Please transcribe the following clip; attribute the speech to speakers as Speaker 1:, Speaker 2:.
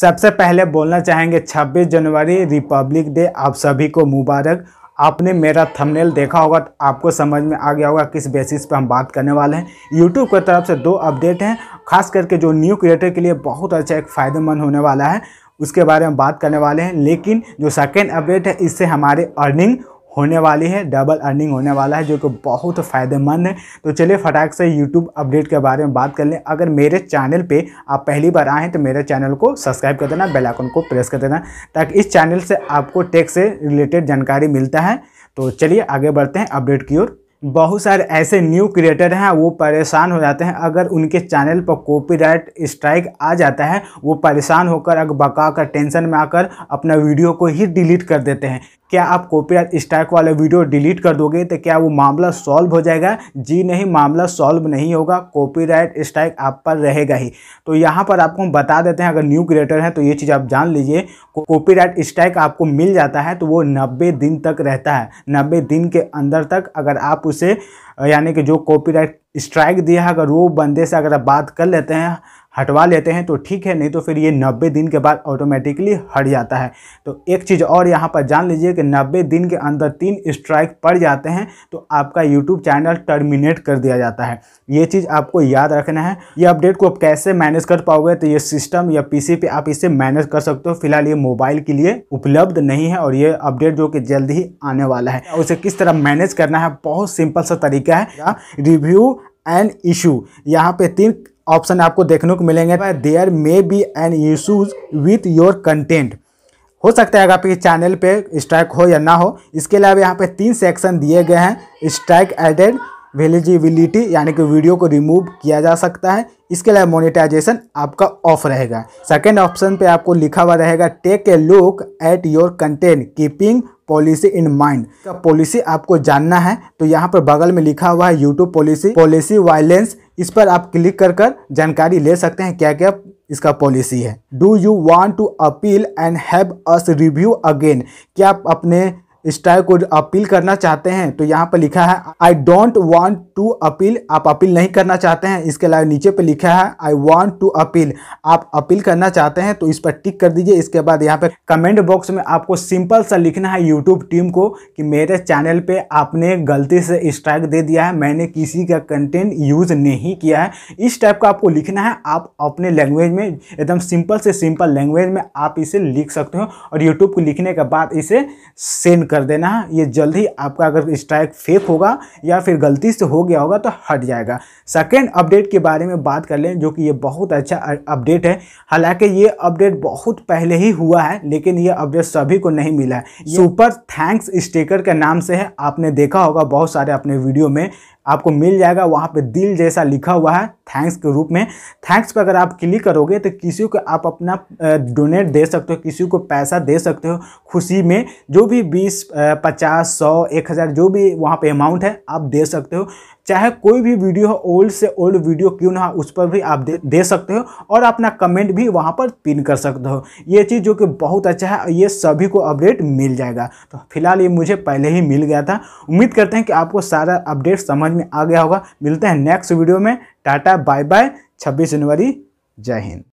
Speaker 1: सबसे पहले बोलना चाहेंगे 26 जनवरी रिपब्लिक डे आप सभी को मुबारक आपने मेरा थंबनेल देखा होगा तो आपको समझ में आ गया होगा किस बेसिस पर हम बात करने वाले हैं यूट्यूब की तरफ से दो अपडेट हैं खास करके जो न्यू क्रिएटर के लिए बहुत अच्छा एक फ़ायदेमंद होने वाला है उसके बारे में बात करने वाले हैं लेकिन जो सेकेंड अपडेट है इससे हमारे अर्निंग होने वाली है डबल अर्निंग होने वाला है जो कि बहुत फ़ायदेमंद है तो चलिए फटाक से यूट्यूब अपडेट के बारे में बात कर लें अगर मेरे चैनल पे आप पहली बार आएँ तो मेरे चैनल को सब्सक्राइब कर देना बेलाइकन को प्रेस कर देना ताकि इस चैनल से आपको टेक्स से रिलेटेड जानकारी मिलता है तो चलिए आगे बढ़ते हैं अपडेट की ओर बहुत सारे ऐसे न्यू क्रिएटर हैं वो परेशान हो जाते हैं अगर उनके चैनल पर कॉपीराइट स्ट्राइक आ जाता है वो परेशान होकर अगर बका कर टेंशन में आकर अपना वीडियो को ही डिलीट कर देते हैं क्या आप कॉपीराइट स्ट्राइक वाले वीडियो डिलीट कर दोगे तो क्या वो मामला सॉल्व हो जाएगा जी नहीं मामला सॉल्व नहीं होगा कॉपीराइट स्ट्राइक आप पर रहेगा ही तो यहाँ पर आपको हम बता देते हैं अगर न्यू क्रिएटर हैं तो ये चीज़ आप जान लीजिए कॉपीराइट स्ट्राइक आपको मिल जाता है तो वो नब्बे दिन तक रहता है नब्बे दिन के अंदर तक अगर आप उसे यानी कि जो कॉपीराइट स्ट्राइक दिया है अगर वो बंदे से अगर आप बात कर लेते हैं हटवा लेते हैं तो ठीक है नहीं तो फिर ये नब्बे दिन के बाद ऑटोमेटिकली हट जाता है तो एक चीज़ और यहाँ पर जान लीजिए कि नब्बे दिन के अंदर तीन स्ट्राइक पड़ जाते हैं तो आपका यूट्यूब चैनल टर्मिनेट कर दिया जाता है ये चीज़ आपको याद रखना है ये अपडेट को आप कैसे मैनेज कर पाओगे तो ये सिस्टम या पी पे आप इसे मैनेज कर सकते हो फिलहाल ये मोबाइल के लिए उपलब्ध नहीं है और ये अपडेट जो कि जल्द ही आने वाला है उसे किस तरह मैनेज करना है बहुत सिंपल सा तरीका है रिव्यू एंड इशू यहाँ पे तीन ऑप्शन आपको देखने को मिलेंगे there may be an issues with your content हो सकता है अगर आपके चैनल पे स्ट्राइक हो या ना हो इसके अलावा यहाँ पे तीन सेक्शन दिए गए हैं स्ट्राइक एडेड वेलिजिबिलिटी यानी कि वीडियो को रिमूव किया जा सकता है इसके अलावा मोनिटाइजेशन आपका ऑफ रहेगा सेकेंड ऑप्शन पे आपको लिखा हुआ रहेगा take a look at your content keeping policy in mind का पॉलिसी आपको जानना है तो यहाँ पर बगल में लिखा हुआ है यूट्यूब पॉलिसी पॉलिसी वायलेंस इस पर आप क्लिक कर कर जानकारी ले सकते हैं क्या क्या इसका पॉलिसी है do you want to appeal and have us review again क्या आप अपने स्टाइल को अपील करना चाहते हैं तो यहाँ पर लिखा है I don't want to appeal आप अपील नहीं करना चाहते हैं इसके अलावा नीचे पर लिखा है आई वॉन्ट टू अपील आप अपील करना चाहते हैं तो इस पर टिक कर दीजिए इसके बाद यहाँ पर कमेंट बॉक्स में आपको सिंपल सा लिखना है यूट्यूब टीम को कि मेरे चैनल पर आपने गलती से स्ट्राइक दे दिया है मैंने किसी का कंटेंट यूज़ नहीं किया है इस टाइप का आपको लिखना है आप अपने लैंग्वेज में एकदम सिंपल से सिंपल लैंग्वेज में आप इसे लिख सकते हो और यूट्यूब को लिखने के बाद इसे सेंड कर कर देना है ये जल्द ही आपका अगर स्ट्राइक फेक होगा या फिर गलती से हो गया होगा तो हट जाएगा सेकेंड अपडेट के बारे में बात कर लें जो कि ये बहुत अच्छा अपडेट है हालांकि ये अपडेट बहुत पहले ही हुआ है लेकिन ये अपडेट सभी को नहीं मिला है सुपर थैंक्स स्टेकर के नाम से है आपने देखा होगा बहुत सारे अपने वीडियो में आपको मिल जाएगा वहाँ पे दिल जैसा लिखा हुआ है थैंक्स के रूप में थैंक्स पर अगर आप क्लिक करोगे तो किसी को आप अपना डोनेट दे सकते हो किसी को पैसा दे सकते हो खुशी में जो भी बीस पचास सौ एक हज़ार जो भी वहाँ पे अमाउंट है आप दे सकते हो चाहे कोई भी वीडियो हो ओल्ड से ओल्ड वीडियो क्यों ना उस पर भी आप दे, दे सकते हो और अपना कमेंट भी वहाँ पर पिन कर सकते हो ये चीज़ जो कि बहुत अच्छा है ये सभी को अपडेट मिल जाएगा तो फिलहाल ये मुझे पहले ही मिल गया था उम्मीद करते हैं कि आपको सारा अपडेट समझ में आ गया होगा मिलते हैं नेक्स्ट वीडियो में टाटा बाय बाय छब्बीस जनवरी जय हिंद